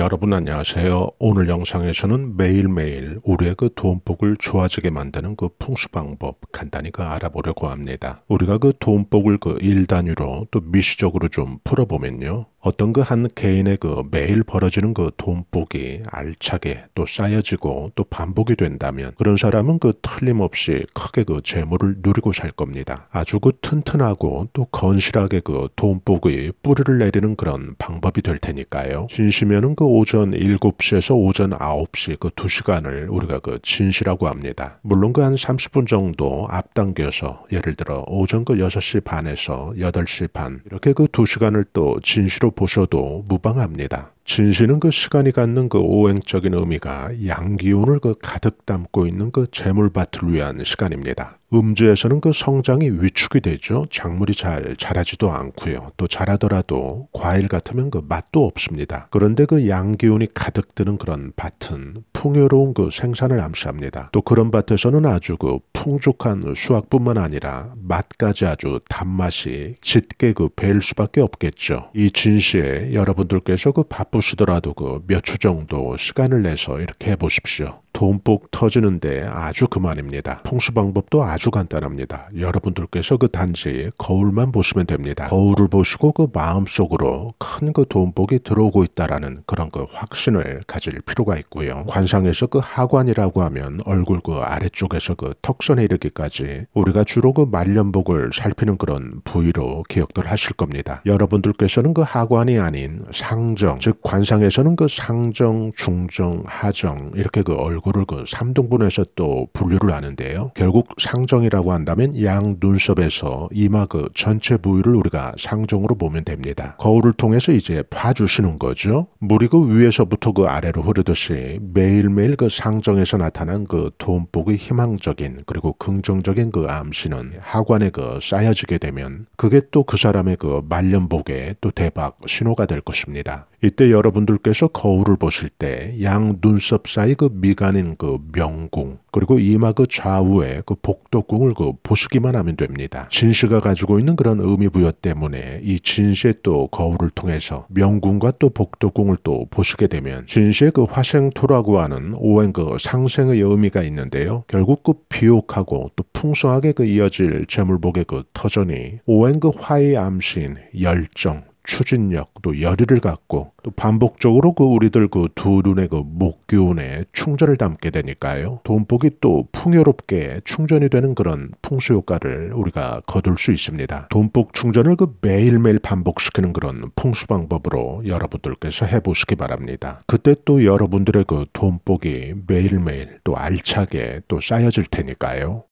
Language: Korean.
여러분 안녕하세요. 오늘 영상에서는 매일매일 우리의 그 돈복을 좋아지게 만드는 그 풍수 방법 간단히 그 알아보려고 합니다. 우리가 그 돈복을 그 일 단위로 또 미시적으로 좀 풀어보면요. 어떤 그 한 개인의 그 매일 벌어지는 그 돈복이 알차게 또 쌓여지고 또 반복이 된다면 그런 사람은 그 틀림없이 크게 그 재물을 누리고 살 겁니다. 아주 그 튼튼하고 또 건실하게 그 돈복이 뿌리를 내리는 그런 방법이 될 테니까요. 진심에는 그 오전 7시에서 오전 9시 그 2시간을 우리가 그 진시라고 합니다. 물론 그 한 30분 정도 앞당겨서 예를 들어 오전 그 6시 반에서 8시 반 이렇게 그 2시간을 또 진시로 시각으로 보셔도 무방합니다. 진실은그 시간이 갖는 그 오행적인 의미가 양기운을 그 가득 담고 있는 그 재물밭을 위한 시간입니다. 음주에서는 그 성장이 위축이 되죠. 작물이 잘 자라지도 않고요. 또 자라더라도 과일 같으면 그 맛도 없습니다. 그런데 그 양기운이 가득 드는 그런 밭은 풍요로운 그 생산을 암시합니다. 또 그런 밭에서는 아주 그 풍족한 수확뿐만 아니라 맛까지 아주 단맛이 짙게 그 배일 수밖에 없겠죠. 이 진시에 여러분들께서 그 바쁘시더라도 그몇주 정도 시간을 내서 이렇게 해보십시오. 돈복 터지는데 아주 그만입니다. 풍수 방법도 아주 간단합니다. 여러분들께서 그 단지 거울만 보시면 됩니다. 거울을 보시고 그 마음속으로 큰 그 돈복이 들어오고 있다라는 그런 그 확신을 가질 필요가 있고요. 관상에서 그 하관이라고 하면 얼굴 그 아래쪽에서 그 턱선에 이르기까지 우리가 주로 그 말년복을 살피는 그런 부위로 기억들 하실 겁니다. 여러분들께서는 그 하관이 아닌 상정, 즉 관상에서는 그 상정, 중정, 하정 이렇게 그 얼굴 얼굴을 그 3등분해서 또 분류를 하는데요. 결국 상정이라고 한다면 양 눈썹에서 이마 그 전체 부위를 우리가 상정으로 보면 됩니다. 거울을 통해서 이제 봐주시는 거죠. 물이 그 위에서부터 그 아래로 흐르듯이 매일매일 그 상정에서 나타난 그 돈복의 희망적인 그리고 긍정적인 그 암시는 하관에 그 쌓여지게 되면 그게 또 그 사람의 그 말년복에 또 대박 신호가 될 것입니다. 이때 여러분들께서 거울을 보실 때 양 눈썹 사이 그 미간 나뉜 그 명궁 그리고 이마 그 좌우에 그 복덕궁을 그 보시기만 하면 됩니다. 진시가 가지고 있는 그런 의미 부여 때문에 이 진시의 또 거울을 통해서 명궁과 또 복덕궁을 또 보시게 되면 진시의 그 화생토라고 하는 오행 그 상생의 의미가 있는데요. 결국 그 비옥하고 또 풍성하게 그 이어질 재물복의 그 터전이 오행 그 화의 암신 열정 추진력 도 열의를 갖고 또 반복적으로 그 우리들 그 두 눈의 그 목기운에 충전을 담게 되니까요. 돈복이 또 풍요롭게 충전이 되는 그런 풍수 효과를 우리가 거둘 수 있습니다. 돈복 충전을 그 매일매일 반복시키는 그런 풍수 방법으로 여러분들께서 해보시기 바랍니다. 그때 또 여러분들의 그 돈복이 매일매일 또 알차게 또 쌓여질 테니까요.